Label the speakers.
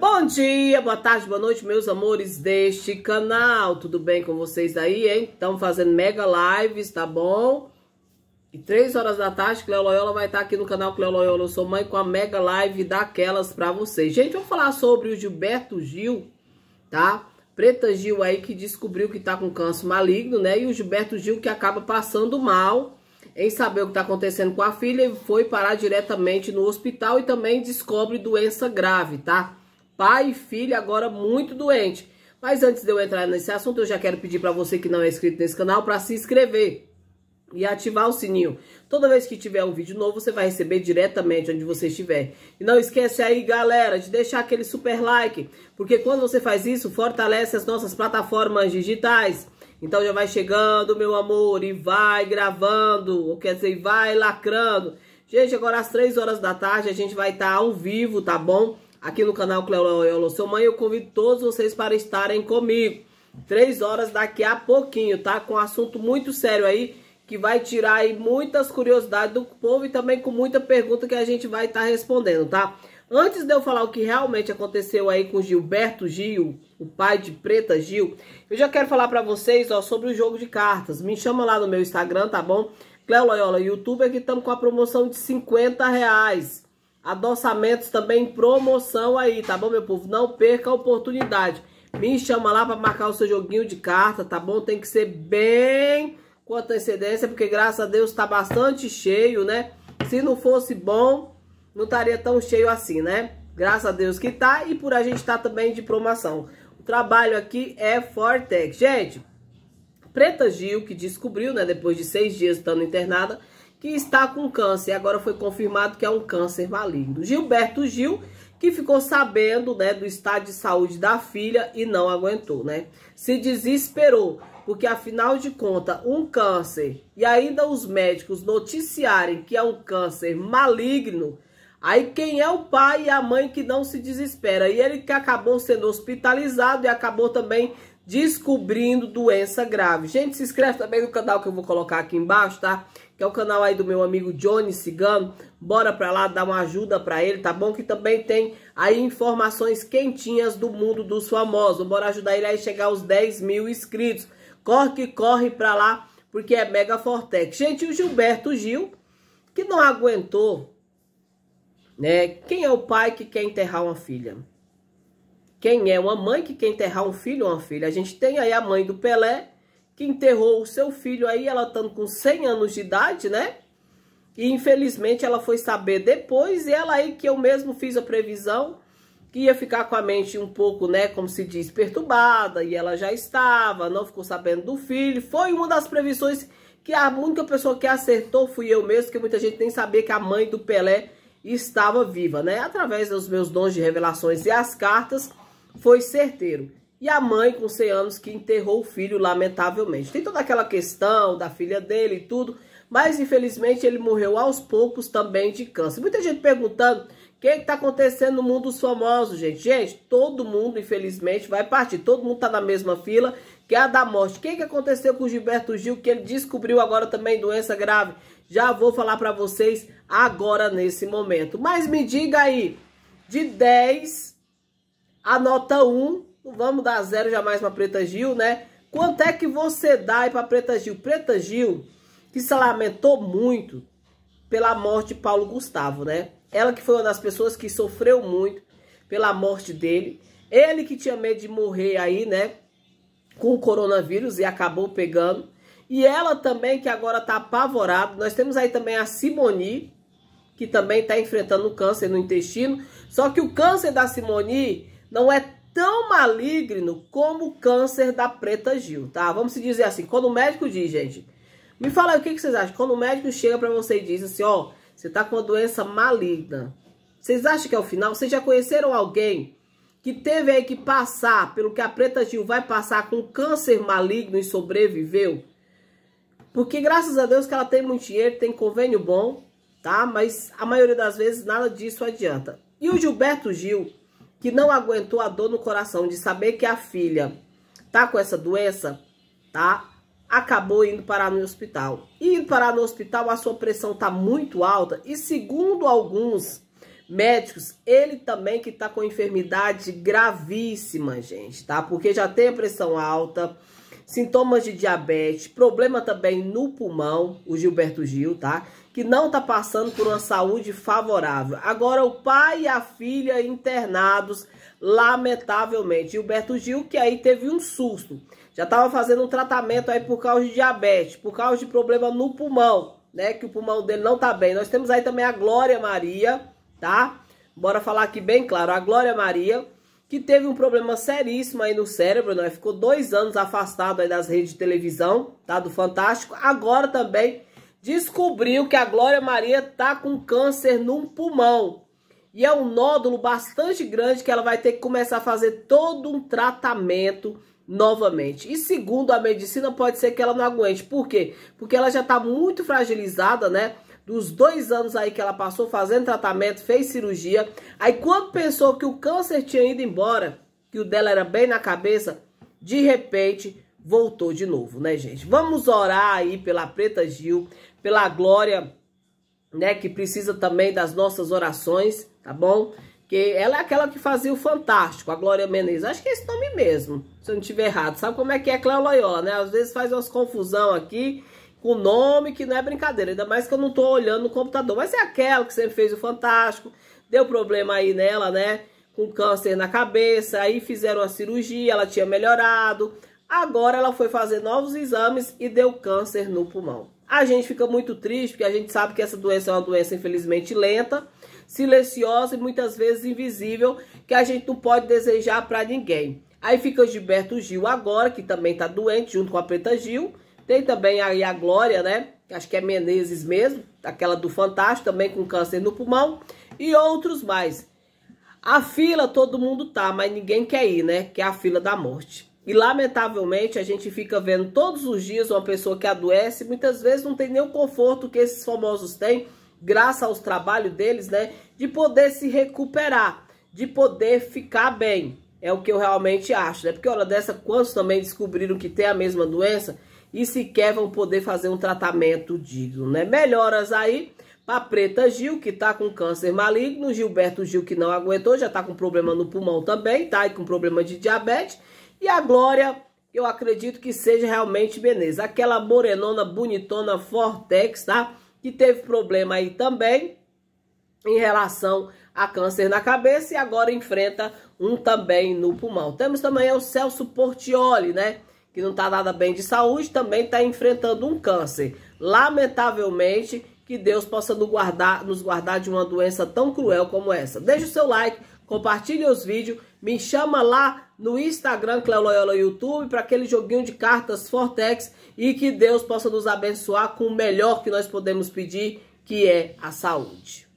Speaker 1: Bom dia, boa tarde, boa noite, meus amores deste canal. Tudo bem com vocês aí, hein? Estamos fazendo mega lives, tá bom? E três horas da tarde, Cleo Loyola vai estar tá aqui no canal Cleo Loyola. Eu sou mãe com a mega live daquelas pra vocês. Gente, vamos falar sobre o Gilberto Gil, tá? Preta Gil aí que descobriu que tá com câncer maligno, né? E o Gilberto Gil que acaba passando mal em saber o que está acontecendo com a filha e foi parar diretamente no hospital e também descobre doença grave, tá? pai e filha agora muito doente. Mas antes de eu entrar nesse assunto, eu já quero pedir para você que não é inscrito nesse canal para se inscrever e ativar o sininho. Toda vez que tiver um vídeo novo, você vai receber diretamente onde você estiver. E não esquece aí, galera, de deixar aquele super like, porque quando você faz isso, fortalece as nossas plataformas digitais. Então já vai chegando, meu amor, e vai gravando, ou quer dizer, vai lacrando. Gente, agora às 3 horas da tarde a gente vai estar tá ao vivo, tá bom? aqui no canal Cleolo Seu Mãe. Eu convido todos vocês para estarem comigo. Três horas daqui a pouquinho, tá? Com um assunto muito sério aí, que vai tirar aí muitas curiosidades do povo e também com muita pergunta que a gente vai estar tá respondendo, tá? Antes de eu falar o que realmente aconteceu aí com Gilberto Gil, o pai de Preta Gil, eu já quero falar para vocês, ó, sobre o jogo de cartas. Me chama lá no meu Instagram, tá bom? Cléo Loyola, YouTube, aqui estamos com a promoção de 50 reais adoçamentos também em promoção aí, tá bom, meu povo? Não perca a oportunidade. Me chama lá para marcar o seu joguinho de carta, tá bom? Tem que ser bem com antecedência, porque graças a Deus tá bastante cheio, né? Se não fosse bom, não estaria tão cheio assim, né? Graças a Deus que tá e por a gente tá também de promoção. O trabalho aqui é Fortec. Gente, Preta Gil, que descobriu, né, depois de seis dias estando internada, que está com câncer. Agora foi confirmado que é um câncer maligno. Gilberto Gil, que ficou sabendo né, do estado de saúde da filha e não aguentou, né? Se desesperou, porque afinal de contas, um câncer e ainda os médicos noticiarem que é um câncer maligno, aí quem é o pai e a mãe que não se desespera? E ele que acabou sendo hospitalizado e acabou também descobrindo doença grave. Gente, se inscreve também no canal que eu vou colocar aqui embaixo, tá? Que é o canal aí do meu amigo Johnny Cigano. Bora pra lá dar uma ajuda pra ele, tá bom? Que também tem aí informações quentinhas do mundo dos famosos. Bora ajudar ele aí a chegar aos 10 mil inscritos. Corre que corre pra lá, porque é mega fortec. Gente, o Gilberto Gil, que não aguentou, né? Quem é o pai que quer enterrar uma filha? quem é uma mãe que quer enterrar um filho ou uma filha. A gente tem aí a mãe do Pelé, que enterrou o seu filho aí, ela estando com 100 anos de idade, né? E infelizmente ela foi saber depois, e ela aí que eu mesmo fiz a previsão, que ia ficar com a mente um pouco, né, como se diz, perturbada, e ela já estava, não ficou sabendo do filho. Foi uma das previsões que a única pessoa que acertou fui eu mesmo, que muita gente nem sabia que a mãe do Pelé estava viva, né? Através dos meus dons de revelações e as cartas, foi certeiro. E a mãe, com 100 anos, que enterrou o filho, lamentavelmente. Tem toda aquela questão da filha dele e tudo, mas infelizmente ele morreu aos poucos também de câncer. Muita gente perguntando o que está acontecendo no mundo dos famosos, gente. Gente, todo mundo, infelizmente, vai partir. Todo mundo está na mesma fila que é a da morte. O que, que aconteceu com o Gilberto Gil, que ele descobriu agora também doença grave? Já vou falar para vocês agora, nesse momento. Mas me diga aí, de 10 a nota 1, vamos dar zero jamais para Preta Gil, né? Quanto é que você dá aí para Preta Gil? Preta Gil, que se lamentou muito pela morte de Paulo Gustavo, né? Ela que foi uma das pessoas que sofreu muito pela morte dele. Ele que tinha medo de morrer aí, né? Com o coronavírus e acabou pegando. E ela também que agora tá apavorada. Nós temos aí também a Simoni, que também tá enfrentando o câncer no intestino. Só que o câncer da Simoni não é tão maligno como o câncer da preta Gil, tá? Vamos se dizer assim, quando o médico diz, gente, me fala aí, o que, que vocês acham? Quando o médico chega para você e diz assim, ó, você tá com uma doença maligna, vocês acham que é o final? Vocês já conheceram alguém que teve aí que passar pelo que a preta Gil vai passar com câncer maligno e sobreviveu? Porque graças a Deus que ela tem muito dinheiro, tem convênio bom, tá? Mas a maioria das vezes nada disso adianta. E o Gilberto Gil que não aguentou a dor no coração de saber que a filha tá com essa doença, tá? Acabou indo parar no hospital. indo parar no hospital, a sua pressão tá muito alta e segundo alguns médicos, ele também que tá com enfermidade gravíssima, gente, tá? Porque já tem a pressão alta, sintomas de diabetes, problema também no pulmão, o Gilberto Gil, tá? Que não está passando por uma saúde favorável. Agora, o pai e a filha internados, lamentavelmente. Gilberto Gil, que aí teve um susto. Já estava fazendo um tratamento aí por causa de diabetes, por causa de problema no pulmão, né? Que o pulmão dele não tá bem. Nós temos aí também a Glória Maria, tá? Bora falar aqui bem claro. A Glória Maria que teve um problema seríssimo aí no cérebro, né? ficou dois anos afastado aí das redes de televisão, tá? Do Fantástico. Agora também descobriu que a Glória Maria tá com câncer num pulmão. E é um nódulo bastante grande que ela vai ter que começar a fazer todo um tratamento novamente. E segundo a medicina, pode ser que ela não aguente. Por quê? Porque ela já tá muito fragilizada, né? dos dois anos aí que ela passou fazendo tratamento, fez cirurgia. Aí quando pensou que o câncer tinha ido embora, que o dela era bem na cabeça, de repente voltou de novo, né, gente? Vamos orar aí pela Preta Gil, pela Glória, né, que precisa também das nossas orações, tá bom? Que ela é aquela que fazia o Fantástico, a Glória Menezes. Acho que é esse nome mesmo, se eu não estiver errado. Sabe como é que é Cléo Loyola, né? Às vezes faz umas confusão aqui com nome que não é brincadeira, ainda mais que eu não tô olhando no computador. Mas é aquela que sempre fez o Fantástico, deu problema aí nela, né? Com câncer na cabeça, aí fizeram a cirurgia, ela tinha melhorado. Agora ela foi fazer novos exames e deu câncer no pulmão. A gente fica muito triste, porque a gente sabe que essa doença é uma doença, infelizmente, lenta, silenciosa e muitas vezes invisível, que a gente não pode desejar para ninguém. Aí fica o Gilberto Gil agora, que também tá doente, junto com a Preta Gil, tem também aí a Glória, né? Acho que é Menezes mesmo, aquela do Fantástico, também com câncer no pulmão, e outros mais. A fila todo mundo tá, mas ninguém quer ir, né? Que é a fila da morte. E lamentavelmente a gente fica vendo todos os dias uma pessoa que adoece, muitas vezes não tem nem o conforto que esses famosos têm, graças aos trabalhos deles, né? De poder se recuperar, de poder ficar bem. É o que eu realmente acho, né? Porque, olha, dessa, quantos também descobriram que tem a mesma doença e sequer vão poder fazer um tratamento digno, né? Melhoras aí para Preta Gil, que tá com câncer maligno, Gilberto Gil, que não aguentou, já tá com problema no pulmão também, tá? E com problema de diabetes. E a Glória, eu acredito que seja realmente beleza. Aquela morenona bonitona Fortex, tá? Que teve problema aí também em relação a câncer na cabeça e agora enfrenta um também no pulmão. Temos também o Celso Portioli, né? que não está nada bem de saúde, também está enfrentando um câncer. Lamentavelmente, que Deus possa nos guardar, nos guardar de uma doença tão cruel como essa. Deixe o seu like, compartilhe os vídeos, me chama lá no Instagram, Cleoloyola YouTube, para aquele joguinho de cartas Fortex e que Deus possa nos abençoar com o melhor que nós podemos pedir, que é a saúde.